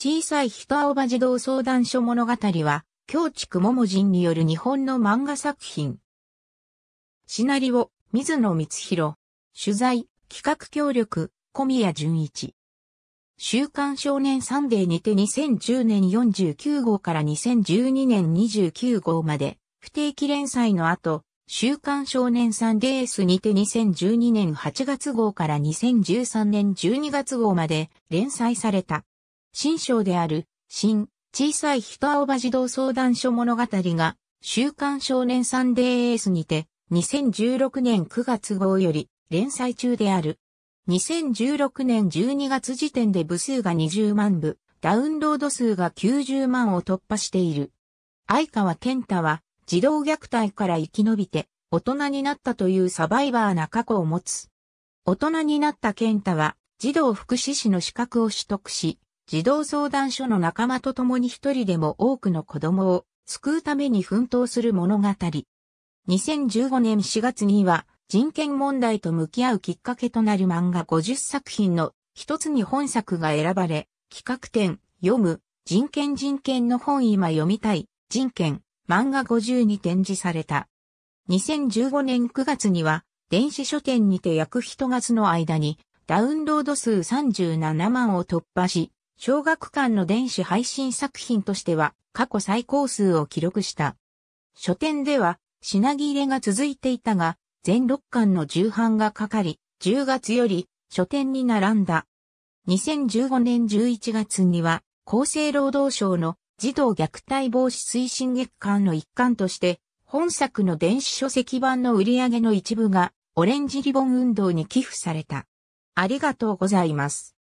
小さい人青葉児童相談所物語は、京畜桃人による日本の漫画作品。シナリオ、水野光弘。取材、企画協力、小宮淳一。週刊少年サンデーにて2010年49号から2012年29号まで、不定期連載の後、週刊少年サンデースにて2012年8月号から2013年12月号まで連載された。新章である、新、小さい人青葉児童相談所物語が、週刊少年サンデーエースにて、2016年9月号より連載中である。2016年12月時点で部数が20万部、ダウンロード数が90万を突破している。相川健太は児童虐待から生き延びて大人になったというサバイバーな過去を持つ。大人になった健太は児童福祉士の資格を取得し、児童相談所の仲間と共に一人でも多くの子供を救うために奮闘する物語。2015年4月には人権問題と向き合うきっかけとなる漫画50作品の一つに本作が選ばれ、企画展、読む、人権人権の本今読みたい、人権、漫画50に展示された。2015年9月には、電子書店にて約一月の間に、ダウンロード数37万を突破し、小学館の電子配信作品としては過去最高数を記録した。書店では品切れが続いていたが、全6巻の重版がかかり、10月より書店に並んだ。2015年11月には、厚生労働省の児童虐待防止推進月間の一環として、本作の電子書籍版の売り上げの一部が、オレンジリボン運動に寄付された。ありがとうございます。